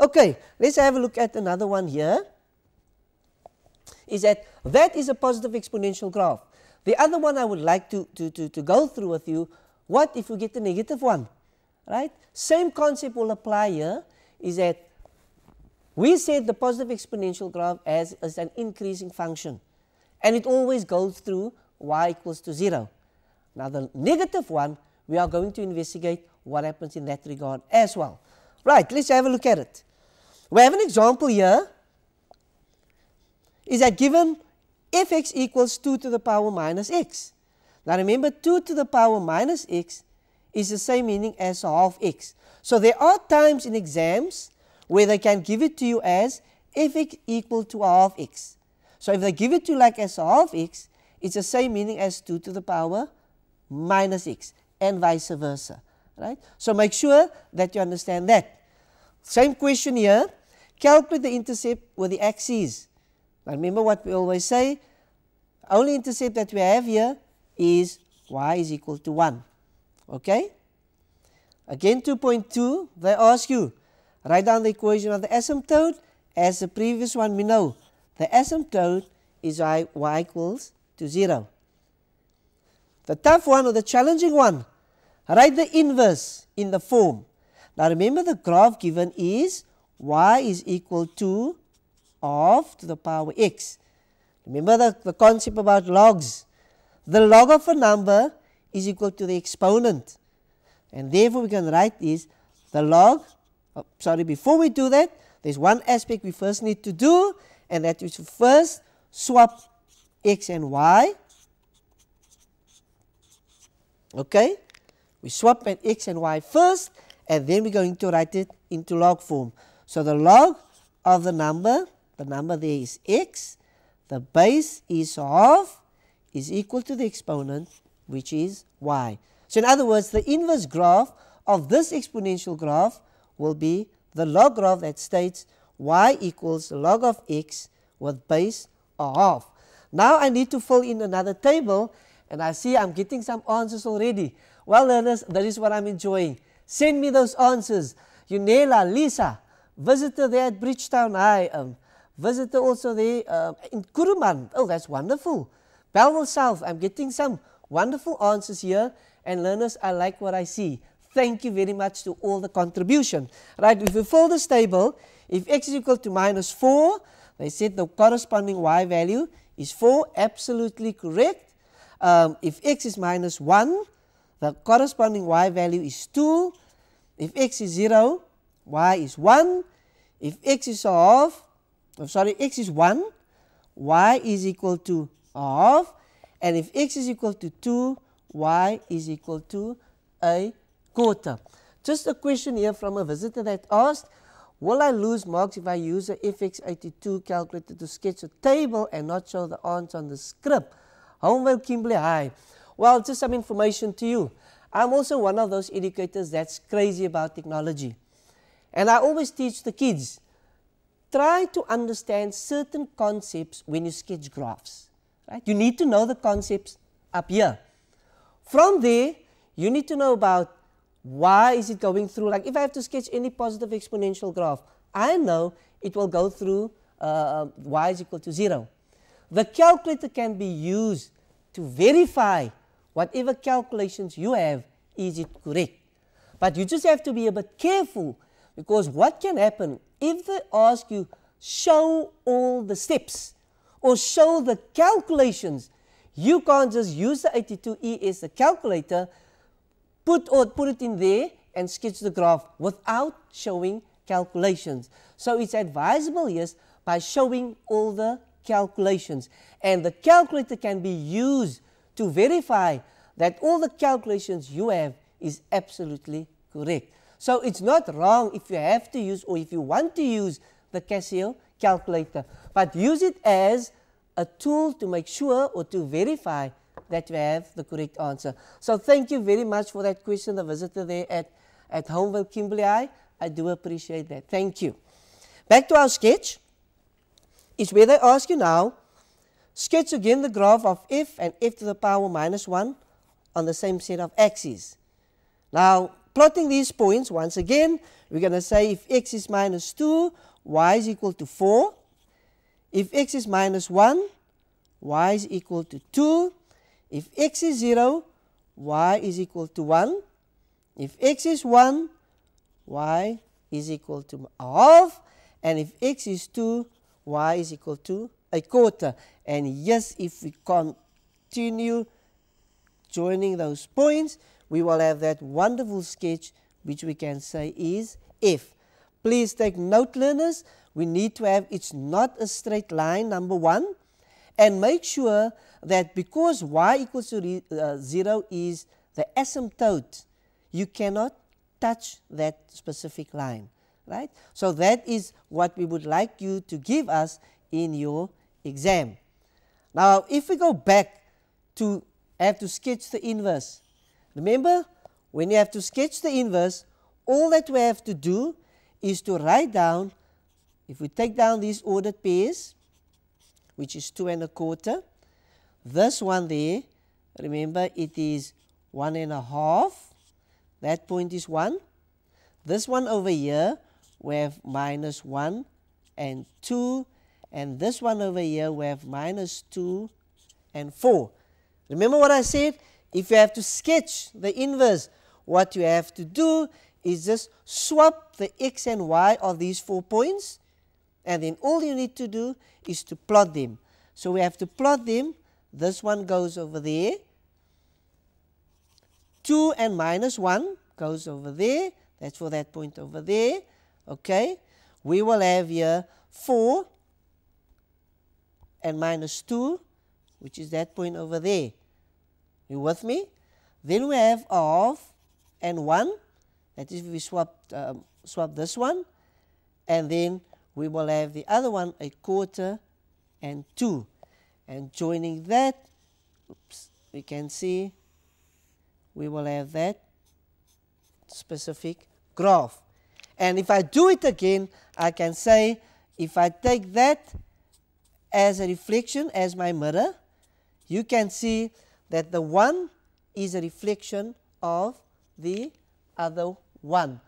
Okay, let's have a look at another one here. Is that that is a positive exponential graph. The other one I would like to, to, to, to go through with you, what if we get the negative one? Right? Same concept will apply here, is that we said the positive exponential graph as, as an increasing function and it always goes through y equals to 0. Now the negative one, we are going to investigate what happens in that regard as well. Right, let's have a look at it. We have an example here is that given if x equals 2 to the power minus x. Now remember 2 to the power minus x is the same meaning as half x. So there are times in exams where they can give it to you as f x equal to half x. So if they give it to you like as half x, it's the same meaning as 2 to the power minus x and vice versa, right. So make sure that you understand that. Same question here, calculate the intercept with the axes. Now remember what we always say, only intercept that we have here is y is equal to 1. Okay? Again 2.2, they ask you, write down the equation of the asymptote as the previous one we know. The asymptote is y, y equals to 0. The tough one or the challenging one, write the inverse in the form. Now remember the graph given is y is equal to of to the power x. Remember the, the concept about logs. The log of a number is equal to the exponent and therefore we can write this the log oh, sorry before we do that there is one aspect we first need to do and that is to first swap x and y okay we swap an x and y first and then we are going to write it into log form. So the log of the number, the number there is x, the base is of, is equal to the exponent which is y. So in other words, the inverse graph of this exponential graph will be the log graph that states y equals log of x with base of. Now I need to fill in another table and I see I'm getting some answers already. Well learners, that is what I'm enjoying. Send me those answers. Yunela, Lisa, visitor there at Bridgetown, I um, visitor also there um, in Kuruman. Oh, that's wonderful. Bellville South, I'm getting some wonderful answers here and learners, I like what I see. Thank you very much to all the contribution. Right, if we fill this table, if x is equal to minus 4, they said the corresponding y value is 4, absolutely correct. Um, if x is minus 1, the corresponding y value is 2. If x is 0, y is 1. If x is of, I'm oh, sorry, x is 1, y is equal to of, and if x is equal to 2, y is equal to a quarter. Just a question here from a visitor that asked, will I lose marks if I use a FX82 calculator to sketch a table and not show the answer on the script? Homewell Kimberley, hi. Well, just some information to you. I'm also one of those educators that's crazy about technology. And I always teach the kids, try to understand certain concepts when you sketch graphs. Right? You need to know the concepts up here. From there, you need to know about why is it going through. Like if I have to sketch any positive exponential graph, I know it will go through uh, y is equal to 0. The calculator can be used to verify whatever calculations you have, is it correct? But you just have to be a bit careful because what can happen if they ask you, show all the steps or show the calculations, you can't just use the 82E as the calculator, put, or put it in there and sketch the graph without showing calculations. So it's advisable, yes, by showing all the calculations. And the calculator can be used to verify that all the calculations you have is absolutely correct. So it's not wrong if you have to use or if you want to use the Casio calculator, but use it as a tool to make sure or to verify that you have the correct answer. So thank you very much for that question, the visitor there at, at Homeville Kimberley I, I do appreciate that. Thank you. Back to our sketch is where they ask you now, sketch again the graph of f and f to the power minus 1 on the same set of axes. Now, plotting these points, once again, we're going to say if x is minus 2, y is equal to 4. If x is minus 1, y is equal to 2. If x is 0, y is equal to 1. If x is 1, y is equal to half. And if x is 2, y is equal to a quarter. And yes, if we continue joining those points, we will have that wonderful sketch which we can say is if. Please take note learners, we need to have it's not a straight line number one and make sure that because y equals to re, uh, 0 is the asymptote, you cannot touch that specific line, right. So, that is what we would like you to give us in your exam. Now, if we go back to have to sketch the inverse, Remember, when you have to sketch the inverse, all that we have to do is to write down, if we take down these ordered pairs, which is 2 and a quarter, this one there, remember it is 1 and a half, that point is 1. This one over here, we have minus 1 and 2, and this one over here, we have minus 2 and 4. Remember what I said? If you have to sketch the inverse, what you have to do is just swap the x and y of these four points and then all you need to do is to plot them. So we have to plot them. This one goes over there. 2 and minus 1 goes over there. That's for that point over there. Okay. We will have here 4 and minus 2, which is that point over there. You with me? Then we have of and 1 that is we swap, um, swap this one and then we will have the other one a quarter and 2 and joining that oops, we can see we will have that specific graph and if I do it again I can say if I take that as a reflection as my mirror you can see that the one is a reflection of the other one.